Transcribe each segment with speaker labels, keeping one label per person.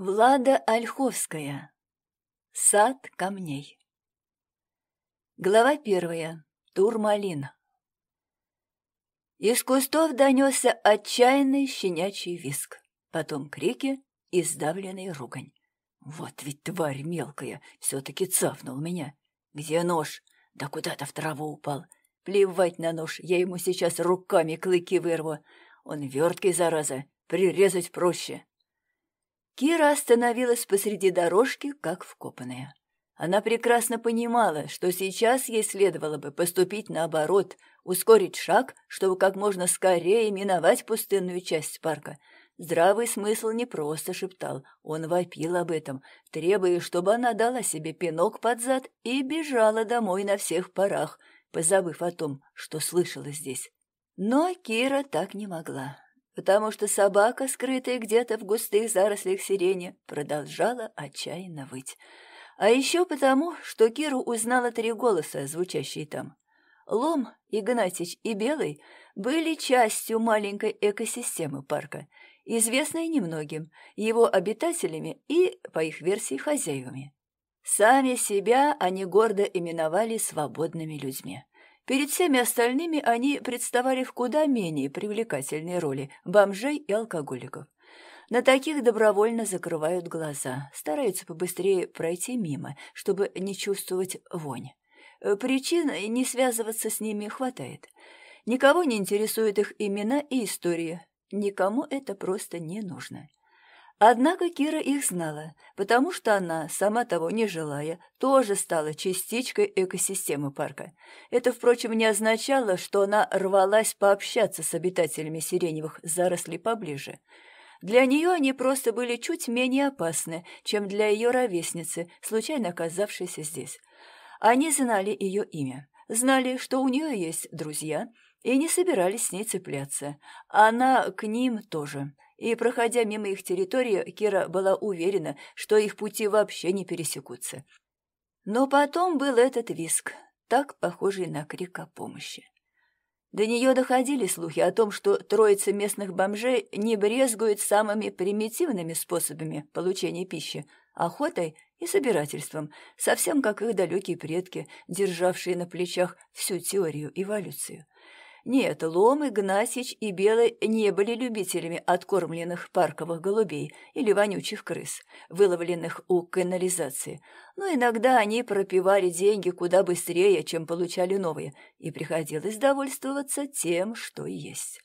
Speaker 1: Влада Ольховская. Сад камней. Глава первая. Турмалин. Из кустов донесся отчаянный щенячий виск, потом крики и сдавленный ругань. Вот ведь тварь мелкая, все-таки цапнул меня. Где нож? Да куда-то в траву упал. Плевать на нож, я ему сейчас руками клыки вырву. Он верткий, зараза, прирезать проще. Кира остановилась посреди дорожки, как вкопанная. Она прекрасно понимала, что сейчас ей следовало бы поступить наоборот, ускорить шаг, чтобы как можно скорее миновать пустынную часть парка. Здравый смысл не просто шептал, он вопил об этом, требуя, чтобы она дала себе пинок под зад и бежала домой на всех парах, позабыв о том, что слышала здесь. Но Кира так не могла потому что собака, скрытая где-то в густых зарослях сирени, продолжала отчаянно выть. А еще потому, что Киру узнала три голоса, звучащие там. Лом, Игнатич и Белый были частью маленькой экосистемы парка, известной немногим, его обитателями и, по их версии, хозяевами. Сами себя они гордо именовали свободными людьми. Перед всеми остальными они представали в куда менее привлекательной роли бомжей и алкоголиков. На таких добровольно закрывают глаза, стараются побыстрее пройти мимо, чтобы не чувствовать вонь. Э, причин не связываться с ними хватает. Никого не интересуют их имена и история, Никому это просто не нужно. Однако Кира их знала, потому что она, сама того не желая, тоже стала частичкой экосистемы парка. Это, впрочем, не означало, что она рвалась пообщаться с обитателями сиреневых зарослей поближе. Для нее они просто были чуть менее опасны, чем для ее ровесницы, случайно оказавшейся здесь. Они знали ее имя, знали, что у нее есть друзья, и не собирались с ней цепляться. Она к ним тоже – и, проходя мимо их территории, Кира была уверена, что их пути вообще не пересекутся. Но потом был этот виск, так похожий на крик о помощи. До нее доходили слухи о том, что троица местных бомжей не брезгует самыми примитивными способами получения пищи – охотой и собирательством, совсем как их далекие предки, державшие на плечах всю теорию эволюции – нет, Лом, Игнасич и Белый не были любителями откормленных парковых голубей или вонючих крыс, выловленных у канализации. Но иногда они пропивали деньги куда быстрее, чем получали новые, и приходилось довольствоваться тем, что есть.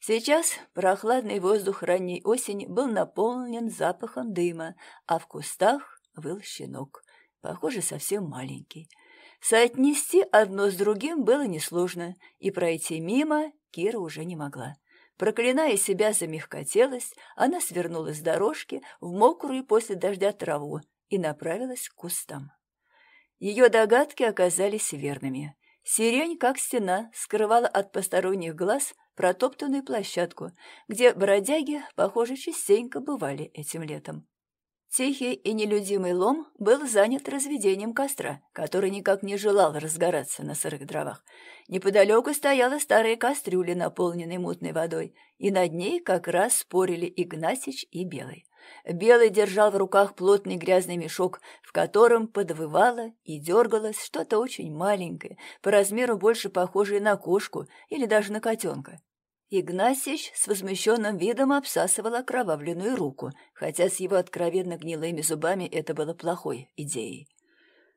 Speaker 1: Сейчас прохладный воздух ранней осени был наполнен запахом дыма, а в кустах выл щенок, похоже, совсем маленький – Соотнести одно с другим было несложно, и пройти мимо Кира уже не могла. Проклиная себя за мягкотелость, она свернула с дорожки в мокрую после дождя траву и направилась к кустам. Ее догадки оказались верными. Сирень, как стена, скрывала от посторонних глаз протоптанную площадку, где бродяги, похоже, частенько бывали этим летом. Тихий и нелюдимый лом был занят разведением костра, который никак не желал разгораться на сырых дровах. Неподалеку стояла старая кастрюля, наполненная мутной водой, и над ней как раз спорили Игнасич и Белый. Белый держал в руках плотный грязный мешок, в котором подвывало и дергалось что-то очень маленькое, по размеру больше похожее на кошку или даже на котенка. Игнасич с возмущенным видом обсасывал окровавленную руку, хотя с его откровенно гнилыми зубами это было плохой идеей.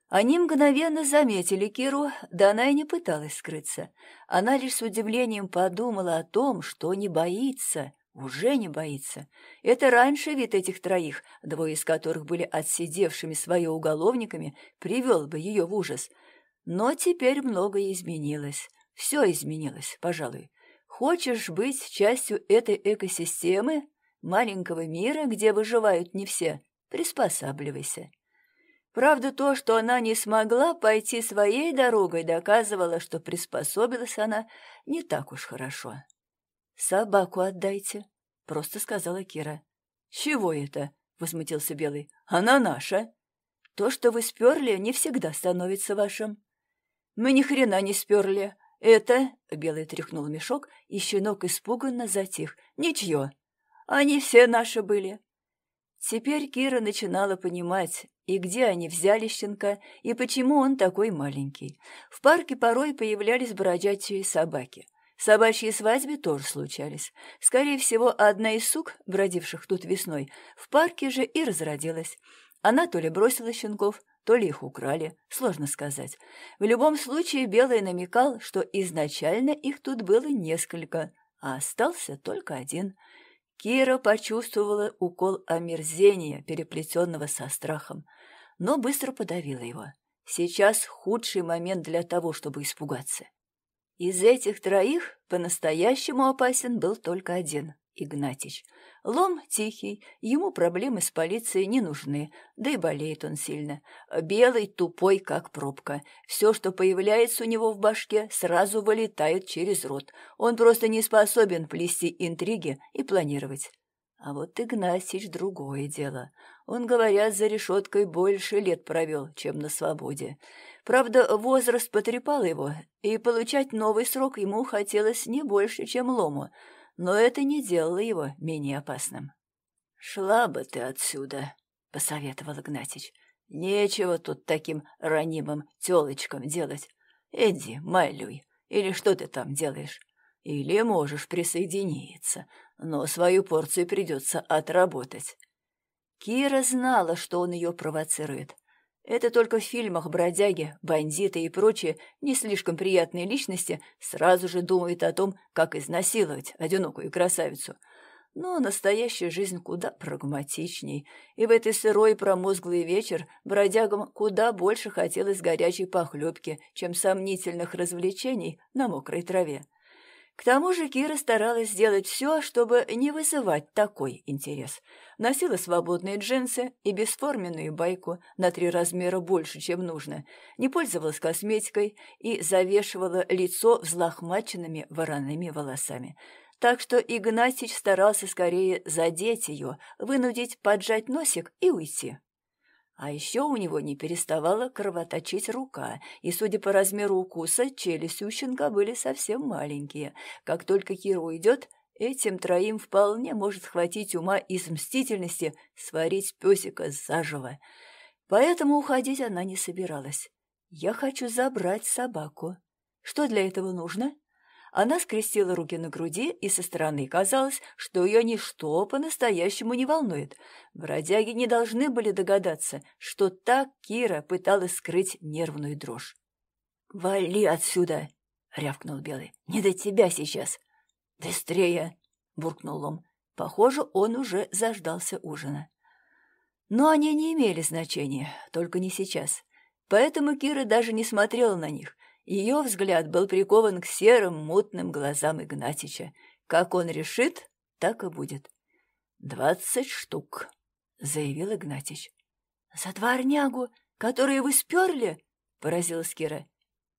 Speaker 1: Они мгновенно заметили Киру, да она и не пыталась скрыться. Она лишь с удивлением подумала о том, что не боится, уже не боится. Это раньше вид этих троих, двое из которых были отсидевшими свое уголовниками, привел бы ее в ужас. Но теперь многое изменилось. Все изменилось, пожалуй. Хочешь быть частью этой экосистемы, маленького мира, где выживают не все, приспосабливайся. Правда, то, что она не смогла пойти своей дорогой, доказывало, что приспособилась она не так уж хорошо. «Собаку отдайте», — просто сказала Кира. «Чего это?» — возмутился Белый. «Она наша». «То, что вы сперли, не всегда становится вашим». «Мы ни хрена не сперли», «Это...» — Белый тряхнул мешок, и щенок испуганно затих. «Ничье. Они все наши были». Теперь Кира начинала понимать, и где они взяли щенка, и почему он такой маленький. В парке порой появлялись бродячие собаки. Собачьи свадьбы тоже случались. Скорее всего, одна из сук, бродивших тут весной, в парке же и разродилась. Она то ли бросила щенков, то ли их украли, сложно сказать. В любом случае Белый намекал, что изначально их тут было несколько, а остался только один. Кира почувствовала укол омерзения, переплетенного со страхом, но быстро подавила его. Сейчас худший момент для того, чтобы испугаться. Из этих троих по-настоящему опасен был только один Игнатич. Лом тихий, ему проблемы с полицией не нужны, да и болеет он сильно. Белый тупой, как пробка. Все, что появляется у него в башке, сразу вылетает через рот. Он просто не способен плести интриги и планировать. А вот Игнатич другое дело. Он, говорят, за решеткой больше лет провел, чем на свободе. Правда, возраст потрепал его, и получать новый срок ему хотелось не больше, чем лому — но это не делало его менее опасным. «Шла бы ты отсюда», — посоветовал Игнатьич. «Нечего тут таким ранимым тёлочкам делать. Эдди, майлюй, или что ты там делаешь? Или можешь присоединиться, но свою порцию придется отработать». Кира знала, что он ее провоцирует — это только в фильмах бродяги, бандиты и прочие не слишком приятные личности сразу же думают о том, как изнасиловать одинокую красавицу. Но настоящая жизнь куда прагматичней, и в этой сырой промозглый вечер бродягам куда больше хотелось горячей похлебки, чем сомнительных развлечений на мокрой траве. К тому же Кира старалась сделать все, чтобы не вызывать такой интерес. Носила свободные джинсы и бесформенную байку на три размера больше, чем нужно, не пользовалась косметикой и завешивала лицо взлохмаченными вороными волосами. Так что Игнатьич старался скорее задеть ее, вынудить поджать носик и уйти. А еще у него не переставала кровоточить рука, и, судя по размеру укуса, челюсти у щенка были совсем маленькие. Как только Кира уйдет, этим троим вполне может хватить ума из мстительности сварить песика заживо. Поэтому уходить она не собиралась. «Я хочу забрать собаку. Что для этого нужно?» Она скрестила руки на груди, и со стороны казалось, что ее ничто по-настоящему не волнует. Бродяги не должны были догадаться, что так Кира пыталась скрыть нервную дрожь. «Вали отсюда!» — рявкнул Белый. «Не до тебя сейчас!» «Быстрее!» — буркнул Лом. Похоже, он уже заждался ужина. Но они не имели значения, только не сейчас. Поэтому Кира даже не смотрела на них — ее взгляд был прикован к серым, мутным глазам Игнатича. Как он решит, так и будет. «Двадцать штук», — заявил Игнатич. «За дворнягу, которые вы сперли?» — поразилась Кира.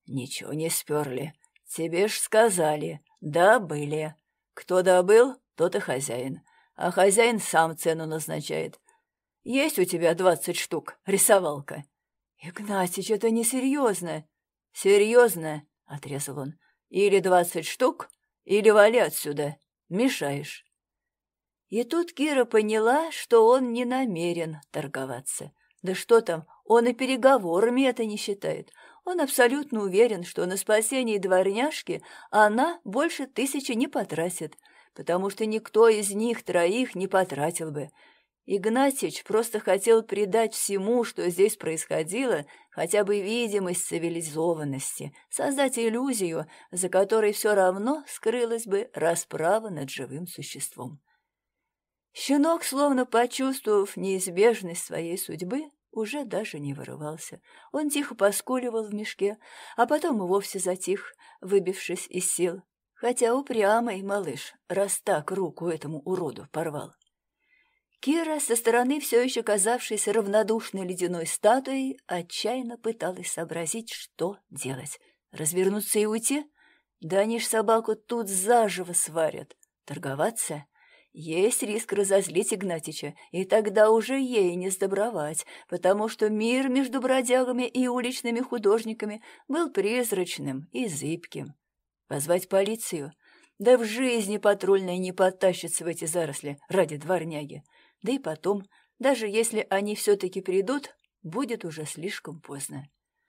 Speaker 1: «Ничего не сперли. Тебе ж сказали. Да были. Кто добыл, тот и хозяин. А хозяин сам цену назначает. Есть у тебя двадцать штук, рисовалка». «Игнатич, это несерьезно!» «Серьезно?» — отрезал он. «Или двадцать штук, или вали отсюда. Мешаешь». И тут Кира поняла, что он не намерен торговаться. Да что там, он и переговорами это не считает. Он абсолютно уверен, что на спасение дворняжки она больше тысячи не потратит, потому что никто из них троих не потратил бы. Игнатьич просто хотел придать всему, что здесь происходило, хотя бы видимость цивилизованности, создать иллюзию, за которой все равно скрылась бы расправа над живым существом. Щенок, словно почувствовав неизбежность своей судьбы, уже даже не вырывался. Он тихо поскуливал в мешке, а потом и вовсе затих, выбившись из сил. Хотя упрямый малыш, раз так руку этому уроду порвал. Кира, со стороны все еще казавшейся равнодушной ледяной статуей, отчаянно пыталась сообразить, что делать. Развернуться и уйти? Да они ж собаку тут заживо сварят. Торговаться? Есть риск разозлить Игнатича, и тогда уже ей не сдобровать, потому что мир между бродягами и уличными художниками был призрачным и зыбким. Позвать полицию? Да в жизни патрульная не потащится в эти заросли ради дворняги. Да и потом, даже если они все-таки придут, будет уже слишком поздно.